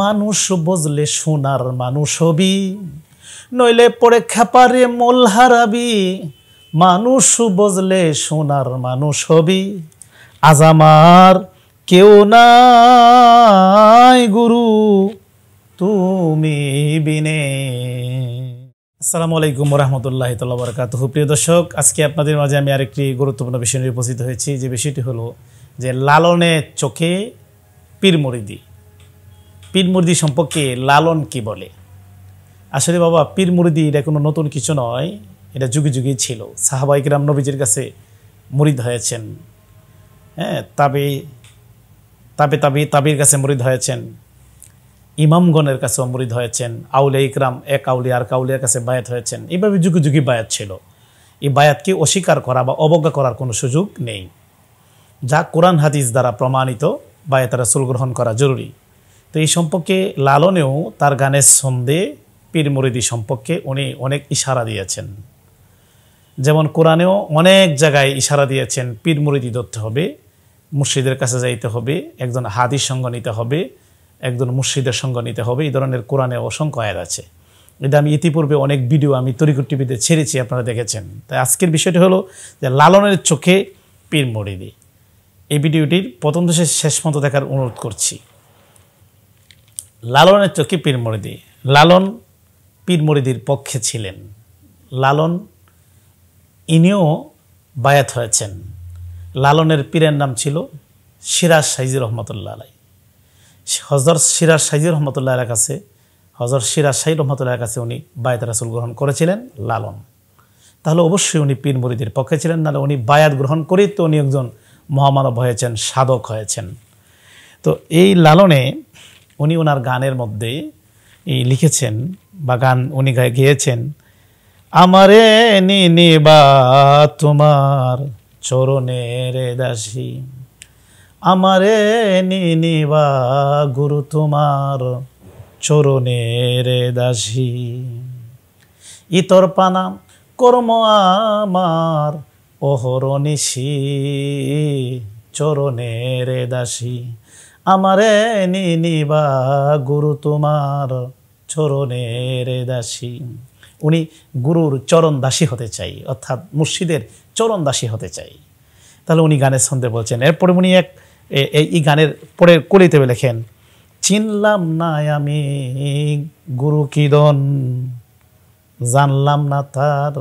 মানুষ বজলে সোনার মানুষ হবি নইলে পরে পারে মোল হারাবি মানুষ বজলে সোনার মানুষ হবি আজ আমার কেউ নাই গুরু তুমি বিনে আসসালামু আলাইকুম রহমতুল্লাহ তাল্লা বরকাত প্রিয় দর্শক আজকে আপনাদের মাঝে আমি আরেকটি গুরুত্বপূর্ণ বিষয় নিয়ে উপস্থিত হয়েছি যে বিষয়টি হলো যে লালনে চোখে পীরমরিদি পীর মুরদি সম্পর্কে লালন কি বলে আসলে বাবা পীর মুরদি এটা কোনো নতুন কিছু নয় এটা যুগে যুগে ছিল সাহাবাইকরাম নবীজির কাছে মুরিদ হয়েছেন হ্যাঁ তবে তাবে তাবি তাবির কাছে মুরিদ হয়েছেন ইমামগণের কাছেও মুরিদ হয়েছেন আউলে ইকরাম এক আউলিয়া আর কাউলিয়ার কাছে বায়াত হয়েছেন এইভাবে যুগে যুগে বায়াত ছিল এই বায়াতকে অস্বীকার করা বা অবজ্ঞা করার কোনো সুযোগ নেই যা কোরআন হাদিস দ্বারা প্রমাণিত বায়াত সুল গ্রহণ করা জরুরি তো এই সম্পর্কে লালনেও তার গানের ছন্দে পীর মুরিদি সম্পর্কে উনি অনেক ইশারা দিয়েছেন যেমন কোরআনেও অনেক জায়গায় ইশারা দিয়েছেন পীর মুরিদি ধরতে হবে মুর্শিদের কাছে যাইতে হবে একজন হাদির সঙ্গ নিতে হবে একজন মুর্শিদের সঙ্গ নিতে হবে এই ধরনের কোরআনে অসংখ্য আয়াত আছে এটা আমি ইতিপূর্বে অনেক ভিডিও আমি তরিকুট টিভিতে ছেড়েছি আপনারা দেখেছেন তাই আজকের বিষয়টি হলো যে লালনের চোখে পীর মরিদি এই ভিডিওটির প্রথম দেশের শেষ মতো দেখার অনুরোধ করছি লালনের চোখে পীরমরিদি লালন পীরমরিদির পক্ষে ছিলেন লালন ইনিও বায়াত হয়েছেন লালনের পীরের নাম ছিল সিরাজ সাইজি রহমতুল্লাহ আলাই হজর সিরাজ সাইজি রহমতুল্লাহ কাছে হজর সিরাজ সাইজ রহমতুল্লাহ কাছে উনি বায়াত রাসুল গ্রহণ করেছিলেন লালন তাহলে অবশ্যই উনি পীর মুরিদের পক্ষে ছিলেন নাহলে উনি বায়াত গ্রহণ করেই তো উনি একজন মহামানব হয়েছেন সাধক হয়েছেন তো এই লালনে উনি ওনার গানের মধ্যে লিখেছেন বা গান উনি গেয়েছেন আমারে নিবা তোমার চরণের দাসী আমারে নিবা গুরু তোমার চরণের দাসী ইতর পানা কর্ম আমার ওহরণিসি চরণের দাসী আমারে নিবা গুরু তোমার চরণের দাসী উনি গুরুর চরণ দাসী হতে চাই অর্থাৎ মুর্শিদের চরণ দাসী হতে চাই তাহলে উনি গানের ছন্দে বলছেন এরপরে উনি এক এই গানের পরে কলিতে লেখেন চিনলাম না আমি গুরু কিদন জানলাম না তার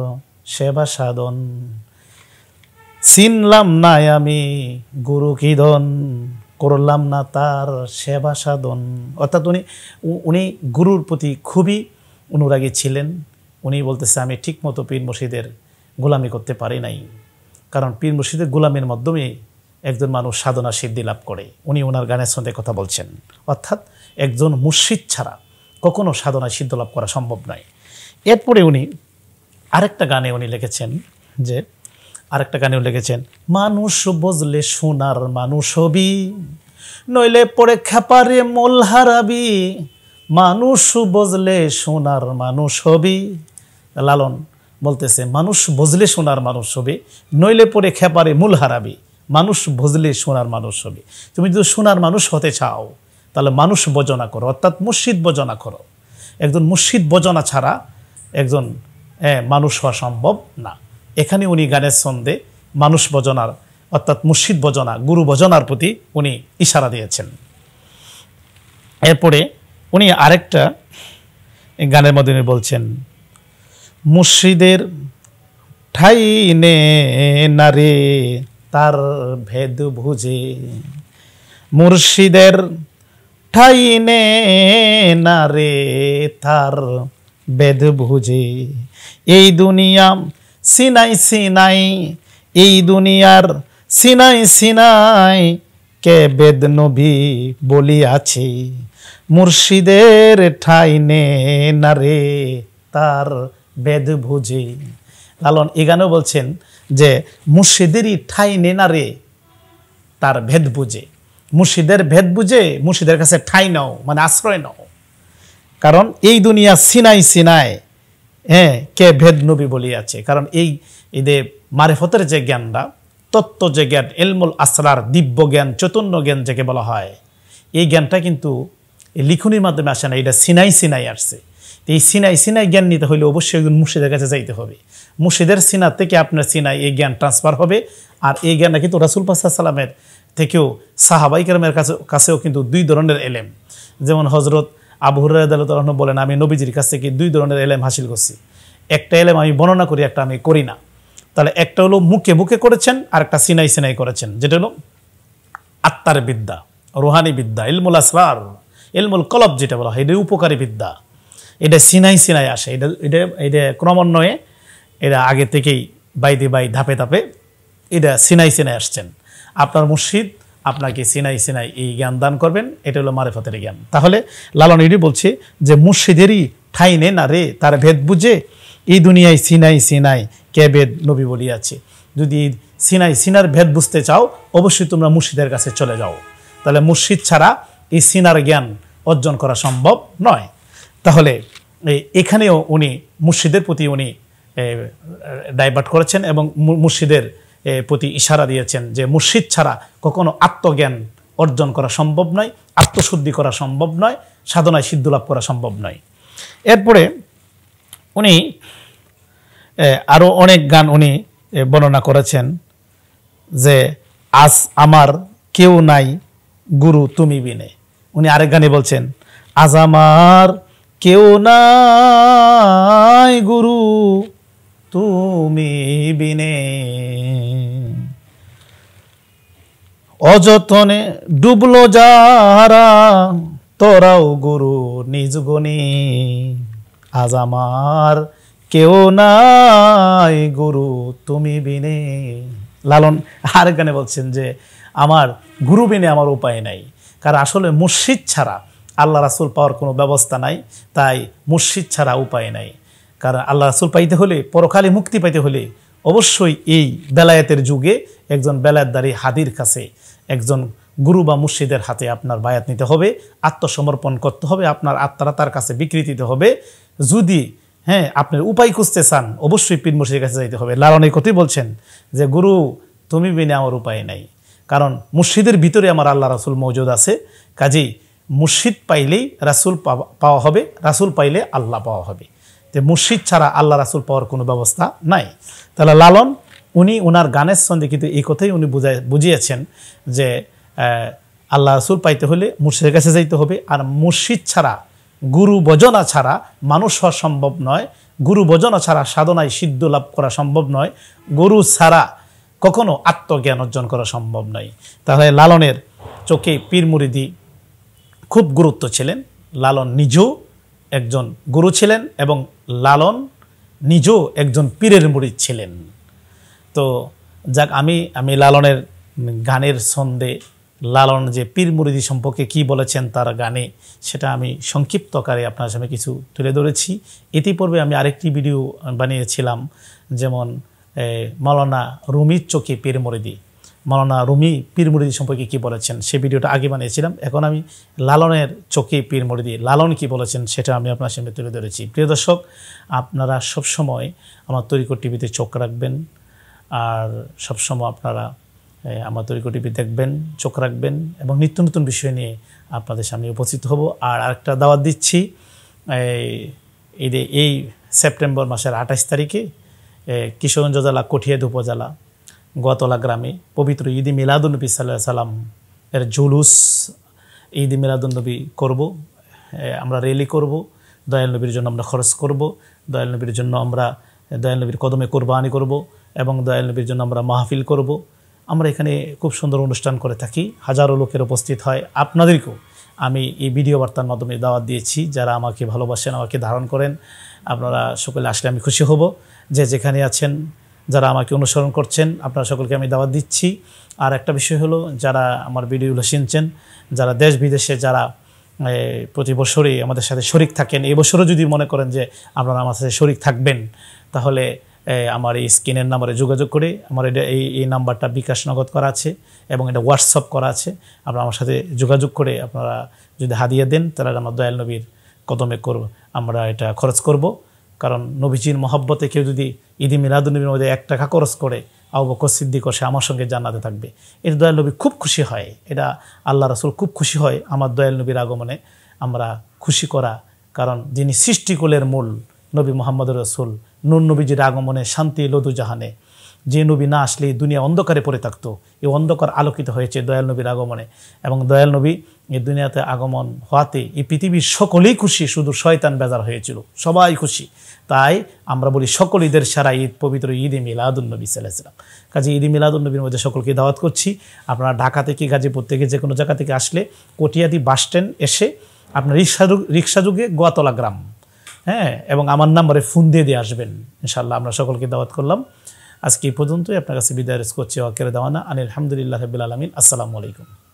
সেবা সাধন চিনলাম না আমি গুরু কিদন করলাম না তার সেবা সাধন অর্থাৎ উনি উনি গুরুর প্রতি খুবই অনুরাগী ছিলেন উনি বলতেছে আমি ঠিকমতো পীর মসজিদের গোলামি করতে পারি নাই কারণ পীর মসজিদের গোলামের মাধ্যমে একজন মানুষ সাধনা সিদ্ধি লাভ করে উনি ওনার গানের সঙ্গে কথা বলছেন অর্থাৎ একজন মুর্শিদ ছাড়া কখনো সাধনা সিদ্ধ লাভ করা সম্ভব নয় এরপরে উনি আরেকটা গানে উনি লিখেছেন যে আরেকটা গানেও লিখেছেন মানুষ বজলে সোনার মানুষ হবি নইলে পরে খেপারে মোল হারাবি মানুষ বজলে সোনার মানুষ হবি লালন বলতেছে মানুষ বজলে সোনার মানুষ হবে নইলে পরে খেপারে মূল হারাবি মানুষ বজলে সোনার মানুষ হবে তুমি যদি সোনার মানুষ হতে চাও তাহলে মানুষ বজনা করো অর্থাৎ মসজিদ বজনা করো একজন মসজিদ বজনা ছাড়া একজন মানুষ হওয়া সম্ভব না এখানে উনি গানের ছন্দে মানুষ বজনার অর্থাৎ মুর্শিদ বজনা গুরু বজনার প্রতি উনি ইশারা দিয়েছেন এরপরে উনি আরেকটা গানের মধ্যে উনি বলছেন মুর্শিদের ঠাই নে নারে তার ভেদ বুঝে মুর্শিদের ঠাই নে নারে তার বেদ বুঝে এই দুনিয়া সিনাই সিনাই এই দুনিয়ার সিনাই সিনাই কে বেদ নবী বলিয়াছি মুর্শিদের ঠাই নে নারে তার বেদ ভুজি লালন এগানো বলছেন যে মুর্শিদেরই ঠাই নে নারে তার ভেদ বুঝে মুর্শিদের ভেদ বুঝে মুর্শিদের কাছে ঠাই নাও মানে আশ্রয় নাও কারণ এই দুনিয়া সিনাই সিনায় হ্যাঁ কে ভেদ নবী বলিয়াছে কারণ এই ঈদে মারেফতের যে জ্ঞানটা তত্ত্ব যে জ্ঞান এলমুল আসরার দিব্য জ্ঞান চৈতন্য জ্ঞান যাকে বলা হয় এই জ্ঞানটা কিন্তু এই লিখনির মাধ্যমে আসে না এটা সিনাই সিনাই আসছে এই সিনাই সিনাই জ্ঞান নিতে হলে অবশ্যই একজন মুর্শিদের কাছে যাইতে হবে মুর্শিদের সিনা থেকে আপনার সিনাই এই জ্ঞান ট্রান্সফার হবে আর এই জ্ঞানটা কিন্তু রাসুল পাসা সালামের থেকেও সাহাবাই কালামের কাছে কাছেও কিন্তু দুই ধরনের এলেম যেমন হজরত আবু হুরাহ বলেন আমি নবীজির কাছ থেকে দুই ধরনের এলেম হাসিল করছি একটা এলেম আমি বর্ণনা করি একটা আমি করি না তাহলে একটা হলো মুখে মুখে করেছেন আর একটা সিনাই সিনাই করেছেন যেটা হলো আত্মার বিদ্যা রোহানি বিদ্যা ইলমুল আসরার ইলমুল কলব যেটা বলা হয় এটা উপকারী বিদ্যা এটা সিনাই সিনাই আসে এটা এটা এটা ক্রমান্বয়ে এটা আগে থেকেই বাইদে বাই ধাপে ধাপে এটা সিনাই সিনাই আসছেন আপনার মুর্শিদ আপনাকে সিনাই সিনাই এই জ্ঞান দান করবেন এটা হলো মারেফতের জ্ঞান তাহলে লালন ইডি বলছে যে মুর্শিদেরই ঠাই নে না রে তার ভেদ বুঝে এই দুনিয়ায় সিনাই সিনাই কে ভেদ নবী বলিয়াছে যদি সিনাই সিনার ভেদ বুঝতে চাও অবশ্যই তোমরা মুর্শিদের কাছে চলে যাও তাহলে মুর্শিদ ছাড়া এই সিনার জ্ঞান অর্জন করা সম্ভব নয় তাহলে এখানেও উনি মুর্শিদের প্রতি উনি ডাইভার্ট করেছেন এবং মুর্শিদের প্রতি ইশারা দিয়েছেন যে মুর্শিদ ছাড়া কখনো আত্মজ্ঞান অর্জন করা সম্ভব নয় আত্মশুদ্ধি করা সম্ভব নয় সাধনায় সিদ্ধলাভ করা সম্ভব নয় এরপরে উনি আরও অনেক গান উনি বর্ণনা করেছেন যে আজ আমার কেউ নাই গুরু তুমি বিনে উনি আরেক গানে বলছেন আজ আমার কেউ নাই গুরু তুমি বিনে অযতনে ডুবলো যারা তোরাও গুরু নিজ গুণী আজ আমার কেউ নাই গুরু তুমি বিনে লালন আর গানে বলছেন যে আমার গুরু বিনে আমার উপায় নাই কারণ আসলে মুর্শিদ ছাড়া আল্লাহ রাসুল পাওয়ার কোনো ব্যবস্থা নাই তাই মুর্শিদ ছাড়া উপায় নাই কারণ আল্লাহ রাসুল পাইতে হলে পরকালে মুক্তি পাইতে হলে অবশ্যই এই বেলায়েতের যুগে একজন বেলায়তদারী হাদির কাছে একজন গুরু বা মুর্শিদের হাতে আপনার বায়াত নিতে হবে আত্মসমর্পণ করতে হবে আপনার আত্মারা তার কাছে বিক্রি দিতে হবে যদি হ্যাঁ আপনি উপায় খুঁজতে চান অবশ্যই পীর মুর্শিদের কাছে যাইতে হবে লালন এই কথাই বলছেন যে গুরু তুমি বিনে আমার উপায় নাই কারণ মুর্শিদের ভিতরে আমার আল্লাহ রাসুল মৌজুদ আছে কাজেই মুর্শিদ পাইলেই রাসুল পাওয়া হবে রাসুল পাইলে আল্লাহ পাওয়া হবে যে মুর্শিদ ছাড়া আল্লাহ রাসুল পাওয়ার কোনো ব্যবস্থা নাই তাহলে লালন উনি ওনার গানের সঙ্গে কিন্তু এই কথাই উনি বুঝায় বুঝিয়েছেন যে আল্লাহ রাসুল পাইতে হলে মুর্শিদের কাছে যাইতে হবে আর মুর্শিদ ছাড়া গুরু বজনা ছাড়া মানুষ হওয়া সম্ভব নয় গুরু বজনা ছাড়া সাধনায় সিদ্ধ লাভ করা সম্ভব নয় গুরু ছাড়া কখনো আত্মজ্ঞান অর্জন করা সম্ভব নয় তাহলে লালনের চোখে পীরমুরিদি খুব গুরুত্ব ছিলেন লালন নিজেও একজন গুরু ছিলেন এবং লালন নিজেও একজন পীরের মুড়ি ছিলেন তো যাক আমি আমি লালনের গানের ছন্দে লালন যে পীর মুরিদি সম্পর্কে কি বলেছেন তার গানে সেটা আমি সংক্ষিপ্ত আকারে আপনার সামনে কিছু তুলে ধরেছি ইতিপূর্বে আমি আরেকটি ভিডিও বানিয়েছিলাম যেমন মৌলানা রুমির চোখে পীর মুরিদি মালানা রুমি পীর মুরিদি সম্পর্কে কি বলেছেন সে ভিডিওটা আগে বানিয়েছিলাম এখন আমি লালনের চোখে পীর মুরিদি লালন কি বলেছেন সেটা আমি আপনার সামনে তুলে ধরেছি প্রিয় দর্শক আপনারা সবসময় আমার তরিকর টিভিতে চোখ রাখবেন আর সবসময় আপনারা আমার তরিকো টিভি দেখবেন চোখ রাখবেন এবং নিত্য নতুন বিষয় নিয়ে আপনাদের সামনে উপস্থিত হব আর আরেকটা দাওয়াত দিচ্ছি এই এই সেপ্টেম্বর মাসের আঠাশ তারিখে কিশোরগঞ্জ জেলা কঠিয়াদ উপজেলা গোয়াতলা গ্রামে পবিত্র ঈদি মিলাদুলনবী সাল্লাহ সাল্লাম এর জুলুস ঈদ মিলাদুলনবী করব আমরা রেলি করব দয়াল নবীর জন্য আমরা খরচ করব দয়াল নবীর জন্য আমরা দয়াল নবীর কদমে কোরবানি করব এবং দয়াল নবীর জন্য আমরা মাহফিল করব আমরা এখানে খুব সুন্দর অনুষ্ঠান করে থাকি হাজারো লোকের উপস্থিত হয় আপনাদেরকেও আমি এই ভিডিও বার্তার মাধ্যমে দাওয়াত দিয়েছি যারা আমাকে ভালোবাসেন আমাকে ধারণ করেন আপনারা সকলে আসলে আমি খুশি হব যে যেখানে আছেন যারা আমাকে অনুসরণ করছেন আপনারা সকলকে আমি দাওয়াত দিচ্ছি আর একটা বিষয় হলো যারা আমার ভিডিওগুলো শুনছেন যারা দেশ বিদেশে যারা প্রতি বছরই আমাদের সাথে শরিক থাকেন এবছরও যদি মনে করেন যে আপনারা আমার সাথে শরিক থাকবেন তাহলে আমার এই স্ক্রিনের নাম্বারে যোগাযোগ করে আমার এটা এই এই নাম্বারটা বিকাশ নগদ করা আছে এবং এটা হোয়াটসঅ্যাপ করা আছে আপনারা আমার সাথে যোগাযোগ করে আপনারা যদি হাদিয়া দেন তাহলে আমার দয়াল নবীর কদমে করব আমরা এটা খরচ করবো কারণ নবীজির মহব্বতে কেউ যদি ঈদি মিলাদুলনবীর মধ্যে এক টাকা খরচ করে আবু বকর সিদ্দিক সে আমার সঙ্গে জানাতে থাকবে এটা দয়াল নবী খুব খুশি হয় এটা আল্লাহ রসুল খুব খুশি হয় আমার দয়াল নবীর আগমনে আমরা খুশি করা কারণ যিনি সৃষ্টিকুলের মূল নবী মোহাম্মদ রসুল নুন নবীজির আগমনে শান্তি লদু জাহানে যে নবী না আসলে দুনিয়া অন্ধকারে পড়ে থাকতো এই অন্ধকার আলোকিত হয়েছে দয়াল নবীর আগমনে এবং দয়াল নবী এই দুনিয়াতে আগমন হওয়াতে এই পৃথিবীর সকলেই খুশি শুধু শয়তান বেজার হয়েছিল সবাই খুশি তাই আমরা বলি সকল ঈদের সারা ঈদ পবিত্র ঈদে মিলাদুলনবী সাল্লাহাম কাজে ঈদে মিলাদুলনবীর মধ্যে সকলকে দাওয়াত করছি আপনারা ঢাকা থেকে গাজীপুর থেকে যে কোনো জায়গা থেকে আসলে কটিয়াদি বাস স্ট্যান্ড এসে আপনার রিক্সা রিক্সাযুগে গোয়াতলা গ্রাম হ্যাঁ এবং আমার নাম্বারে ফোন দিয়ে দিয়ে আসবেন ইনশাল্লাহ আমরা সকলকে দাওয়াত করলাম আজকে এই পর্যন্তই আপনার কাছে বিদায় করছি ওয়াকের দেওয়ানা আনিল আলহামদুলিল্লাহ হাবিল আলমিন আসসালামু আলাইকুম